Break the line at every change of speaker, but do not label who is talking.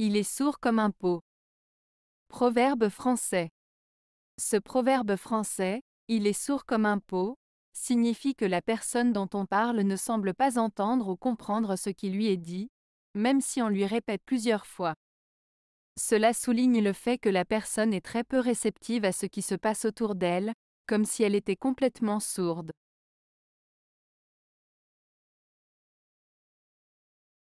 Il est sourd comme un pot. Proverbe français. Ce proverbe français, il est sourd comme un pot, signifie que la personne dont on parle ne semble pas entendre ou comprendre ce qui lui est dit, même si on lui répète plusieurs fois. Cela souligne le fait que la personne est très peu réceptive à ce qui se passe autour d'elle, comme si elle était complètement sourde.